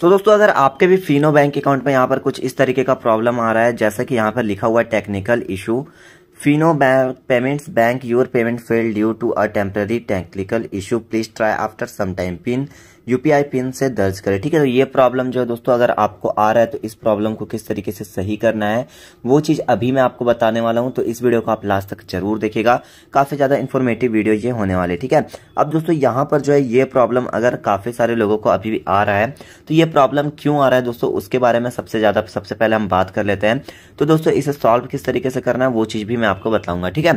तो दोस्तों अगर आपके भी फिनो बैंक अकाउंट में यहाँ पर कुछ इस तरीके का प्रॉब्लम आ रहा है जैसे कि यहाँ पर लिखा हुआ है technical issue Fino bank payments bank your payment fail due to a temporary technical issue please try after some time pin UPI pin से दर्ज करें ठीक है तो ये प्रॉब्लम जो है दोस्तों अगर आपको आ रहा है तो इस प्रॉब्लम को किस तरीके से सही करना है वो चीज़ अभी मैं आपको बताने वाला हूँ तो इस वीडियो को आप लास्ट तक जरूर देखेगा काफ़ी ज़्यादा इन्फॉर्मेटिव वीडियो ये होने वाले ठीक है अब दोस्तों यहाँ पर जो है ये प्रॉब्लम अगर काफ़ी सारे लोगों को अभी भी आ रहा है तो ये प्रॉब्लम क्यों आ रहा है दोस्तों उसके बारे में सबसे ज़्यादा सबसे पहले हम बात कर लेते हैं तो दोस्तों इसे सॉल्व किस तरीके से करना है वो चीज़ भी मैं आपको बताऊंगा ठीक है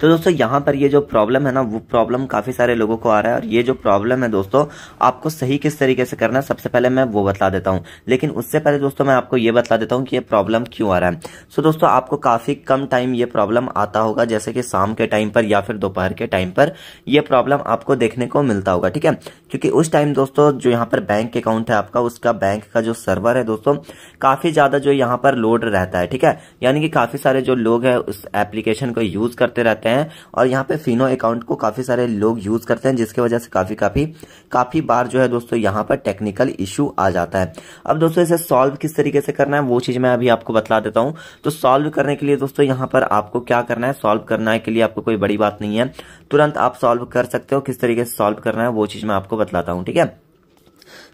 तो दोस्तों यहाँ पर ये जो प्रॉब्लम है ना वो प्रॉब्लम काफ़ी सारे लोगों को आ रहा है और ये जो प्रॉब्लम है दोस्तों आपको सही किस तरीके से करना है सबसे पहले मैं वो बता देता हूँ लेकिन उससे पहले दोस्तों मैं आपको ये बता देता हूँ कि ये प्रॉब्लम क्यों आ रहा है सो दोस्तों आपको काफ़ी कम टाइम ये प्रॉब्लम आता होगा जैसे कि शाम के टाइम पर या फिर दोपहर के टाइम पर यह प्रॉब्लम आपको देखने को मिलता होगा ठीक है क्योंकि उस टाइम दोस्तों जो यहाँ पर बैंक अकाउंट है आपका उसका बैंक का जो सर्वर है दोस्तों काफ़ी ज़्यादा जो यहाँ पर लोड रहता है ठीक है यानी कि काफ़ी सारे जो लोग हैं उस एप्लीकेशन को यूज़ करते करते रहते हैं और यहाँ पे फिनो अकाउंट को काफ़ी सारे लोग यूज़ करते हैं जिसके वजह से काफ़ी काफ़ी काफ़ी बार जो है दोस्तों यहाँ पर टेक्निकल इश्यू आ जाता है अब दोस्तों इसे सॉल्व किस तरीके से करना है वो चीज़ मैं अभी आपको बता देता हूँ तो सॉल्व करने के लिए दोस्तों यहाँ पर आपको क्या करना है सॉल्व करना के लिए आपको कोई बड़ी बात नहीं है तुरंत आप सॉल्व कर सकते हो किस तरीके से सॉल्व करना है वो चीज़ मैं आपको बताता हूँ ठीक है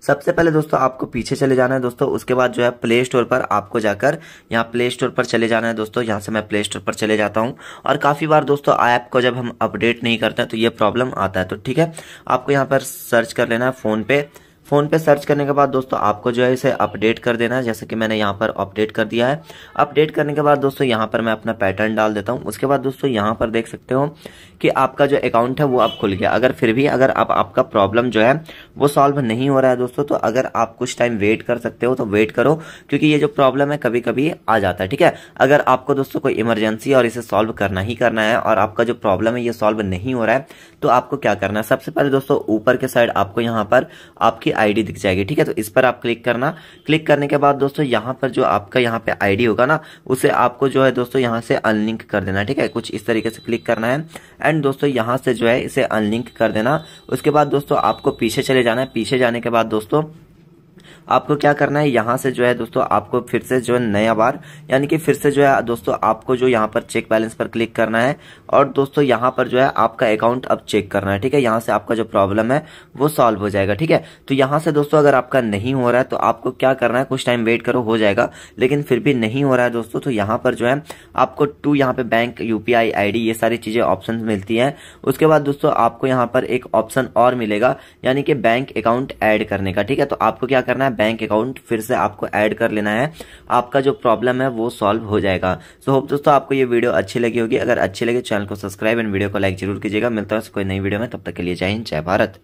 सबसे पहले दोस्तों आपको पीछे चले जाना है दोस्तों उसके बाद जो है प्ले स्टोर पर आपको जाकर यहाँ प्ले स्टोर पर चले जाना है दोस्तों यहाँ से मैं प्ले स्टोर पर चले जाता हूँ और काफ़ी बार दोस्तों ऐप को जब हम अपडेट नहीं करते हैं तो ये प्रॉब्लम आता है तो ठीक है आपको यहाँ पर सर्च कर लेना है फ़ोन पे फ़ोन पे सर्च करने के बाद दोस्तों आपको जो है इसे अपडेट कर देना है जैसे कि मैंने यहाँ पर अपडेट कर दिया है अपडेट करने के बाद दोस्तों यहाँ पर मैं अपना पैटर्न डाल देता हूँ उसके बाद दोस्तों यहाँ पर देख सकते हो कि आपका जो अकाउंट है वो अब खुल गया अगर फिर भी अगर आप आपका प्रॉब्लम जो है वो सॉल्व नहीं हो रहा है दोस्तों तो अगर आप कुछ टाइम वेट कर सकते हो तो वेट करो क्योंकि ये जो प्रॉब्लम है कभी कभी आ जाता है ठीक है अगर आपको दोस्तों कोई इमरजेंसी और इसे सॉल्व करना ही करना है और आपका जो प्रॉब्लम है ये सॉल्व नहीं हो रहा है तो आपको क्या करना है सबसे पहले दोस्तों ऊपर के साइड आपको यहाँ पर आपकी आईडी दिख जाएगी ठीक है तो इस पर आप क्लिक करना क्लिक करने के बाद दोस्तों यहाँ पर जो आपका यहाँ पे आईडी होगा ना उसे आपको जो है दोस्तों यहाँ से अनलिंक कर देना ठीक है कुछ इस तरीके से क्लिक करना है एंड दोस्तों यहाँ से जो है इसे अनलिंक कर देना उसके बाद दोस्तों आपको पीछे चले जाना है पीछे जाने के बाद दोस्तों आपको क्या करना है यहाँ से जो है दोस्तों आपको फिर से जो है नया बार यानी कि फिर से जो है दोस्तों आपको जो यहाँ पर चेक बैलेंस पर क्लिक करना है और दोस्तों यहाँ पर जो है आपका अकाउंट अब चेक करना है ठीक है यहाँ से आपका जो प्रॉब्लम है वो सॉल्व हो जाएगा ठीक है तो यहाँ से दोस्तों अगर आपका नहीं हो रहा है तो आपको क्या करना है कुछ टाइम वेट करो हो जाएगा लेकिन फिर भी नहीं हो रहा है दोस्तों तो यहाँ पर जो है आपको टू यहाँ पे बैंक यूपीआई आईडी ये सारी चीजें ऑप्शन मिलती है उसके बाद दोस्तों आपको यहाँ पर एक ऑप्शन और मिलेगा यानी कि बैंक अकाउंट एड करने का ठीक है तो आपको क्या करना है बैंक अकाउंट फिर से आपको ऐड कर लेना है आपका जो प्रॉब्लम है वो सॉल्व हो जाएगा सो होप दोस्तों आपको ये वीडियो अच्छी लगी होगी अगर अच्छी लगे चैनल को सब्सक्राइब एंड वीडियो को लाइक जरूर कीजिएगा मिलता है कोई नई वीडियो में तब तक के लिए जय हिंद जय भारत